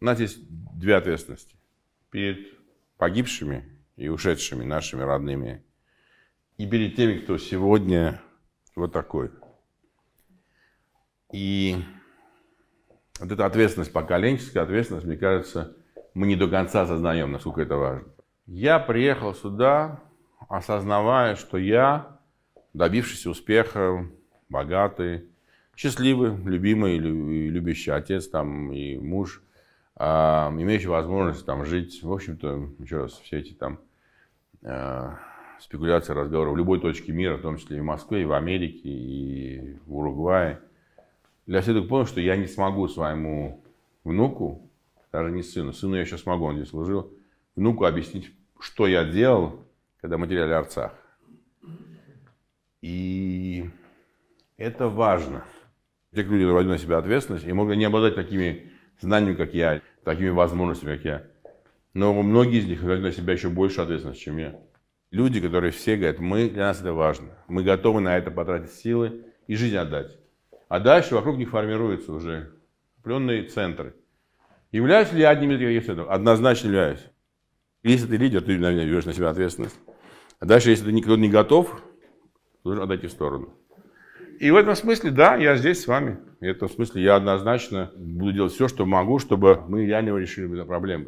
У нас есть две ответственности. Перед погибшими и ушедшими нашими родными и перед теми, кто сегодня вот такой. И вот эта ответственность, поколенческая ответственность, мне кажется, мы не до конца осознаем, насколько это важно. Я приехал сюда, осознавая, что я, добившийся успеха, богатый, счастливый, любимый, любящий отец там, и муж – а, имеющий возможность там жить, в общем-то, еще раз, все эти там э, спекуляции, разговоры в любой точке мира, в том числе и в Москве, и в Америке, и в Уругвае. Для всех понял, что я не смогу своему внуку, даже не сыну, сыну я еще смогу, он здесь служил, внуку объяснить, что я делал, когда мы теряли Арцах. И это важно. Те люди, которые на себя ответственность, и могут не обладать такими знанием, как я, такими возможностями, как я. Но многие из них взяли на себя еще больше ответственности, чем я. Люди, которые все говорят, мы, для нас это важно. Мы готовы на это потратить силы и жизнь отдать. А дальше вокруг них формируются уже определенные центры. Являюсь ли я одним из таких центров? Однозначно являюсь. Если ты лидер, ты, наверное, берешь на себя ответственность. А дальше, если ты никто не готов, то отдайте в сторону. И в этом смысле, да, я здесь с вами. И в этом смысле я однозначно буду делать все, что могу, чтобы мы реально решили эту проблему.